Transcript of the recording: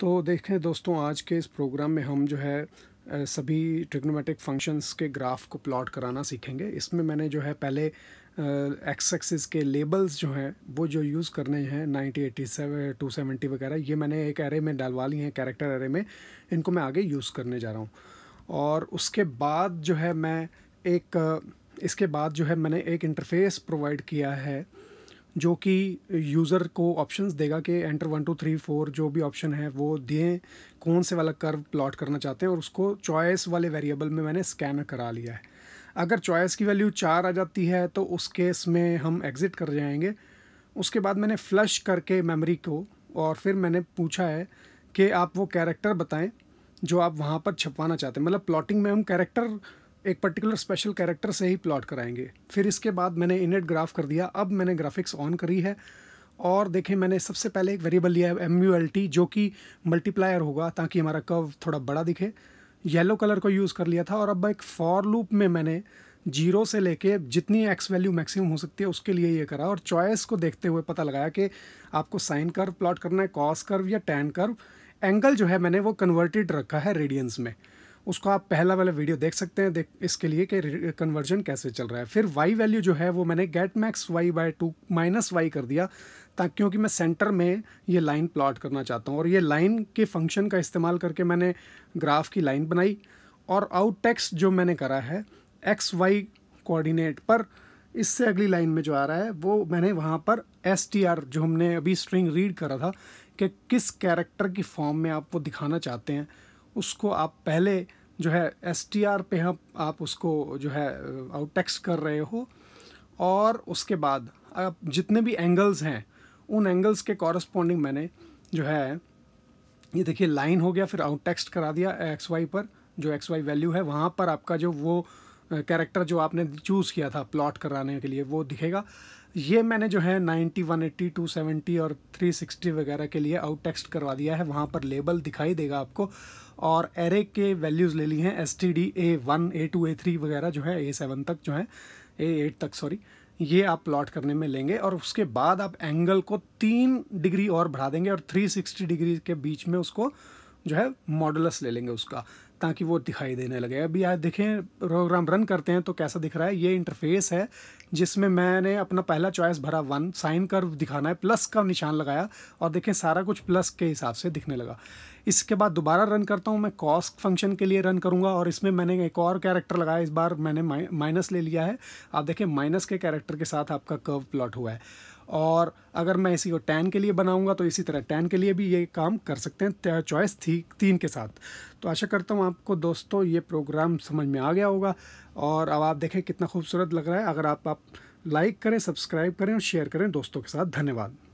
तो देखें दोस्तों आज के इस प्रोग्राम में हम जो है सभी ट्रिग्नोमेटिक फंक्शंस के ग्राफ को प्लॉट कराना सीखेंगे इसमें मैंने जो है पहले एक्स एक्सिस के लेबल्स जो हैं वो जो यूज़ करने हैं ninety eighty seven two seventy वगैरह ये मैंने एक एरे में डालवा ली हैं कैरेक्टर एरे में इनको मैं आगे यूज़ करने जा रहा हूँ और उसके बाद जो है मैं एक इसके बाद जो है मैंने एक इंटरफेस प्रोवाइड किया है जो कि यूज़र को ऑप्शंस देगा कि enter one two three four जो भी ऑप्शन है वो दें कौन से वाला कर्व प्लॉट करना चाहते हैं और उसको चॉइस वाले वेरिएबल में मैंने स्कैनर करा लिया है अगर चॉइस की वैल्यू चार आ जाती है तो उस केस में हम एग्ज़िट कर जाएंगे उसके बाद मैंने फ़्लश करके मेमोरी को और फिर मैंने पूछा है कि आप वो कैरेक्टर बताएं जो आप वहाँ पर छपवाना चाहते हैं मतलब प्लॉटिंग में हम कैरेक्टर एक पर्टिकुलर स्पेशल कैरेक्टर से ही प्लॉट कराएंगे फिर इसके बाद मैंने इनेट ग्राफ कर दिया अब मैंने ग्राफिक्स ऑन करी है और देखें मैंने सबसे पहले एक वेरिएबल लिया है एम जो कि मल्टीप्लायर होगा ताकि हमारा कर्व थोड़ा बड़ा दिखे येलो कलर को यूज़ कर लिया था और अब एक फॉर लूप में मैंने जीरो से लेके जितनी एक्स वैल्यू मैक्सिमम हो सकती है उसके लिए ये करा और चॉइस को देखते हुए पता लगाया कि आपको साइन कर्व प्लॉट करना है कॉस कर्व या टैन कर्व एंगल जो है मैंने वो कन्वर्टेड रखा है रेडियंस में उसको आप पहला वाला वीडियो देख सकते हैं देख इसके लिए कि कन्वर्जन कैसे चल रहा है फिर वाई वैल्यू जो है वो मैंने get max Y by two minus Y कर दिया ताकि क्योंकि मैं सेंटर में ये लाइन प्लॉट करना चाहता हूँ और ये लाइन के फंक्शन का इस्तेमाल करके मैंने ग्राफ की लाइन बनाई और आउट टैक्स जो मैंने करा है एक्स वाई कोऑर्डिनेट पर इससे अगली लाइन में जो आ रहा है वो मैंने वहाँ पर एस टी आर जो हमने अभी स्ट्रिंग रीड करा था कि किस कैरेक्टर की फॉर्म में आप वो दिखाना चाहते हैं उसको आप पहले जो है एस टी आर पे हम आप उसको जो है आउट uh, टैक्स कर रहे हो और उसके बाद आप जितने भी एंगल्स हैं उन एंगल्स के कॉरस्पॉन्डिंग मैंने जो है ये देखिए लाइन हो गया फिर आउट टेक्स्ट करा दिया एक्स वाई पर जो एक्स वाई वैल्यू है वहाँ पर आपका जो वो कैरेक्टर जो आपने चूज़ किया था प्लॉट कराने के लिए वो दिखेगा ये मैंने जो है 90, 180, 270 और 360 वगैरह के लिए आउट टेक्स्ट करवा दिया है वहाँ पर लेबल दिखाई देगा आपको और एरे के वैल्यूज़ ले ली हैं S T D A one A two A three वगैरह जो है ए सेवन तक जो है ए एट तक सॉरी ये आप प्लॉट करने में लेंगे और उसके बाद आप एंगल को तीन डिग्री और बढ़ा देंगे और सिक्सटी डिग्री के बीच में उसको जो है मॉडलस ले लेंगे उसका ताकि वो दिखाई देने लगे अभी आज देखें प्रोग्राम रन करते हैं तो कैसा दिख रहा है ये इंटरफेस है जिसमें मैंने अपना पहला चॉइस भरा वन साइन कर दिखाना है प्लस का निशान लगाया और देखें सारा कुछ प्लस के हिसाब से दिखने लगा इसके बाद दोबारा रन करता हूँ मैं कॉस्क फंक्शन के लिए रन करूँगा और इसमें मैंने एक और कैरेक्टर लगाया इस बार मैंने माइनस ले लिया है आप देखें माइनस के कैरेक्टर के साथ आपका कर्व प्लॉट हुआ है और अगर मैं इसी को टेन के लिए बनाऊंगा तो इसी तरह टेन के लिए भी ये काम कर सकते हैं चॉइस थी तीन के साथ तो आशा करता हूँ आपको दोस्तों ये प्रोग्राम समझ में आ गया होगा और अब आप देखें कितना खूबसूरत लग रहा है अगर आप, आप लाइक करें सब्सक्राइब करें और शेयर करें दोस्तों के साथ धन्यवाद